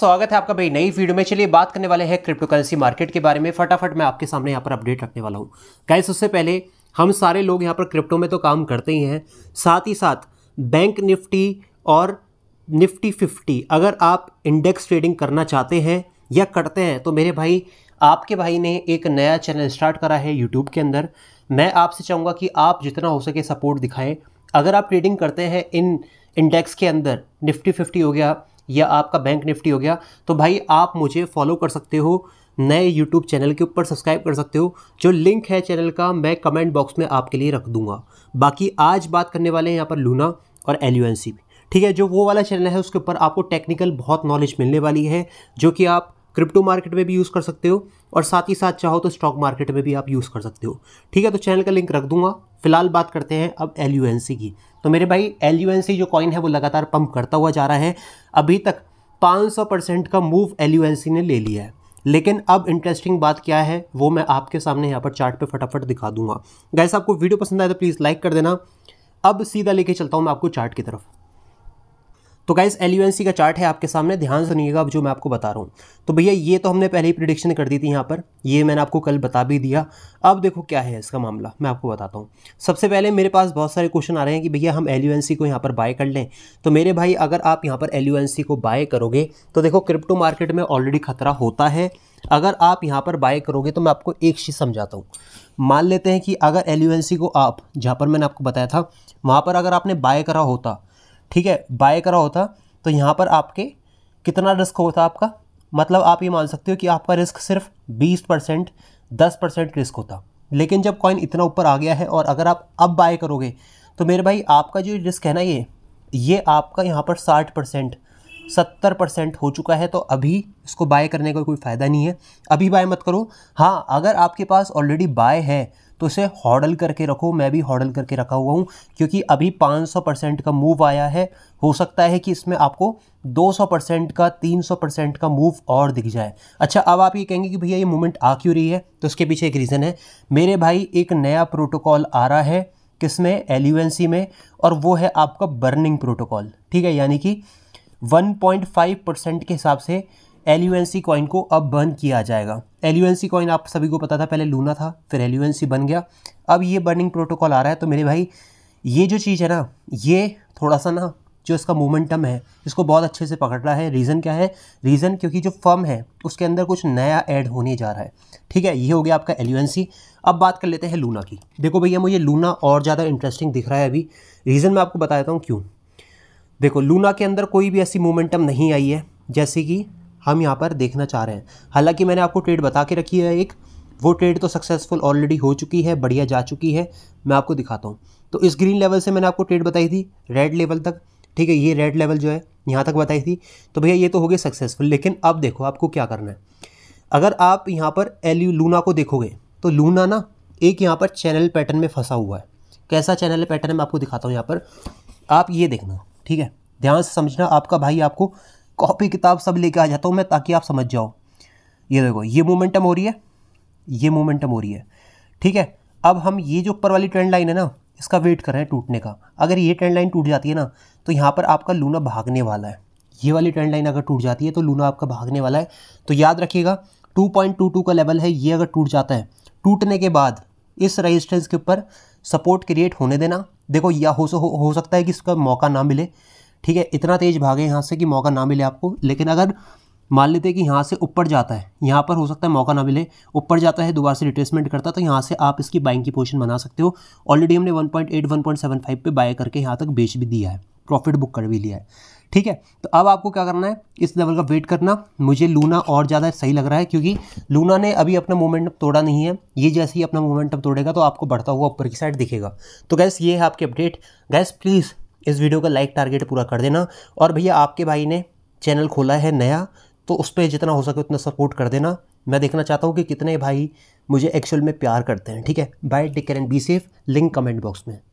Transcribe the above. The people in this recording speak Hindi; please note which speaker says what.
Speaker 1: स्वागत है आपका भाई नई वीडियो में चलिए बात करने वाले हैं क्रिप्टो करेंसी मार्केट के बारे में फटाफट मैं आपके सामने यहाँ पर अपडेट रखने वाला हूँ गाइस उससे पहले हम सारे लोग यहाँ पर क्रिप्टो में तो काम करते ही हैं साथ ही साथ बैंक निफ्टी और निफ्टी फिफ्टी अगर आप इंडेक्स ट्रेडिंग करना चाहते हैं या करते हैं तो मेरे भाई आपके भाई ने एक नया चैनल स्टार्ट करा है यूट्यूब के अंदर मैं आपसे चाहूँगा कि आप जितना हो सके सपोर्ट दिखाएँ अगर आप ट्रेडिंग करते हैं इन इंडेक्स के अंदर निफ्टी फिफ्टी हो गया या आपका बैंक निफ्टी हो गया तो भाई आप मुझे फॉलो कर सकते हो नए यूट्यूब चैनल के ऊपर सब्सक्राइब कर सकते हो जो लिंक है चैनल का मैं कमेंट बॉक्स में आपके लिए रख दूंगा बाकी आज बात करने वाले हैं यहाँ पर लूना और एल ठीक है जो वो वाला चैनल है उसके ऊपर आपको टेक्निकल बहुत नॉलेज मिलने वाली है जो कि आप क्रिप्टो मार्केट में भी यूज़ कर सकते हो और साथ ही साथ चाहो तो स्टॉक मार्केट में भी आप यूज़ कर सकते हो ठीक है तो चैनल का लिंक रख दूंगा फिलहाल बात करते हैं अब एल की तो मेरे भाई एल यू एन सी जो कॉइन है वो लगातार पंप करता हुआ जा रहा है अभी तक 500 परसेंट का move L U N C ने ले लिया है लेकिन अब इंटरेस्टिंग बात क्या है वो मैं आपके सामने यहाँ पर चार्ट पे फटाफट दिखा दूंगा गैस आपको वीडियो पसंद आए तो प्लीज़ लाइक कर देना अब सीधा लेके चलता हूँ मैं आपको चार्ट की तरफ तो गाइज एल का चार्ट है आपके सामने ध्यान सुनिएगा जो मैं आपको बता रहा हूँ तो भैया ये तो हमने पहले ही प्रिडिक्शन कर दी थी यहाँ पर ये मैंने आपको कल बता भी दिया अब देखो क्या है इसका मामला मैं आपको बताता हूँ सबसे पहले मेरे पास बहुत सारे क्वेश्चन आ रहे हैं कि भैया हम एल को यहाँ पर बाय कर लें तो मेरे भाई अगर आप यहाँ पर एल को बाय करोगे तो देखो क्रिप्टो मार्केट में ऑलरेडी खतरा होता है अगर आप यहाँ पर बाय करोगे तो मैं आपको एक चीज़ समझाता हूँ मान लेते हैं कि अगर एल को आप जहाँ पर मैंने आपको बताया था वहाँ पर अगर आपने बाय करा होता ठीक है बाय करा होता तो यहाँ पर आपके कितना रिस्क होता आपका मतलब आप ये मान सकते हो कि आपका रिस्क सिर्फ बीस परसेंट दस परसेंट रिस्क होता लेकिन जब कॉइन इतना ऊपर आ गया है और अगर आप अब बाय करोगे तो मेरे भाई आपका जो रिस्क है ना ये ये आपका यहाँ पर साठ परसेंट सत्तर परसेंट हो चुका है तो अभी इसको बाय करने का कोई फ़ायदा नहीं है अभी बाय मत करो हाँ अगर आपके पास ऑलरेडी बाय है तो इसे हॉडल करके रखो मैं भी हॉडल करके रखा हुआ हूँ क्योंकि अभी 500 परसेंट का मूव आया है हो सकता है कि इसमें आपको 200 परसेंट का 300 परसेंट का मूव और दिख जाए अच्छा अब आप ये कहेंगे कि भैया ये मूवमेंट आ क्यों रही है तो उसके पीछे एक रीज़न है मेरे भाई एक नया प्रोटोकॉल आ रहा है किसमें एल में और वो है आपका बर्निंग प्रोटोकॉल ठीक है यानी कि 1.5 परसेंट के हिसाब से L U N C coin को अब बर्न किया जाएगा L U N C coin आप सभी को पता था पहले लूना था फिर एल यू एन सी बन गया अब ये बर्निंग प्रोटोकॉल आ रहा है तो मेरे भाई ये जो चीज़ है ना ये थोड़ा सा ना जो इसका मोमेंटम है इसको बहुत अच्छे से पकड़ रहा है रीज़न क्या है रीज़न क्योंकि जो फर्म है उसके अंदर कुछ नया ऐड होने जा रहा है ठीक है ये हो गया आपका एल अब बात कर लेते हैं लूना की देखो भैया मुझे लूना और ज़्यादा इंटरेस्टिंग दिख रहा है अभी रीज़न मैं आपको बताता हूँ क्यों देखो लूना के अंदर कोई भी ऐसी मोमेंटम नहीं आई है जैसे कि हम यहाँ पर देखना चाह रहे हैं हालांकि मैंने आपको ट्रेड बता के रखी है एक वो ट्रेड तो सक्सेसफुल ऑलरेडी हो चुकी है बढ़िया जा चुकी है मैं आपको दिखाता हूँ तो इस ग्रीन लेवल से मैंने आपको ट्रेड बताई थी रेड लेवल तक ठीक है ये रेड लेवल जो है यहाँ तक बताई थी तो भैया ये तो हो गया सक्सेसफुल लेकिन अब देखो आपको क्या करना है अगर आप यहाँ पर एल यू लूना को देखोगे तो लूना ना एक यहाँ पर चैनल पैटर्न में फंसा हुआ है कैसा चैनल पैटर्न मैं आपको दिखाता हूँ यहाँ पर आप ये देखना ठीक है ध्यान से समझना आपका भाई आपको कॉपी किताब सब लेके आ जाता हूँ मैं ताकि आप समझ जाओ ये देखो ये मोमेंटम हो रही है ये मोमेंटम हो रही है ठीक है अब हम ये जो ऊपर वाली ट्रेंड लाइन है ना इसका वेट कर रहे हैं टूटने का अगर ये ट्रेंड लाइन टूट जाती है ना तो यहाँ पर आपका लूना भागने वाला है ये वाली ट्रेंड लाइन अगर टूट जाती है तो लूना आपका भागने वाला है तो याद रखिएगा 2.22 का लेवल है ये अगर टूट जाता है टूटने के बाद इस रेजिस्टेंस के ऊपर सपोर्ट क्रिएट होने देना देखो या हो, हो सकता है कि इसका मौका ना मिले ठीक है इतना तेज़ भागे यहाँ से कि मौका ना मिले आपको लेकिन अगर मान लेते कि यहाँ से ऊपर जाता है यहाँ पर हो सकता है मौका ना मिले ऊपर जाता है दोबारा से रिट्रेसमेंट करता है तो यहाँ से आप इसकी बाइंग की पोजीशन बना सकते हो ऑलरेडी हमने 1.8 1.75 पे बाय करके यहाँ तक बेच भी दिया है प्रॉफिट बुक कर भी लिया है ठीक है तो अब आपको क्या करना है इस लेवल का वेट करना मुझे लूना और ज़्यादा सही लग रहा है क्योंकि लूना ने अभी अपना मोमेंटम तोड़ा नहीं है ये जैसे ही अपना अब तोड़ेगा तो आपको बढ़ता हुआ ऊपर की साइड दिखेगा तो गैस ये है आपकी अपडेट गैस प्लीज़ इस वीडियो का लाइक टारगेट पूरा कर देना और भैया आपके भाई ने चैनल खोला है नया तो उस पर जितना हो सके उतना सपोर्ट कर देना मैं देखना चाहता हूँ कि कितने भाई मुझे एक्चुअल में प्यार करते हैं ठीक है bye take care and be safe link comment box में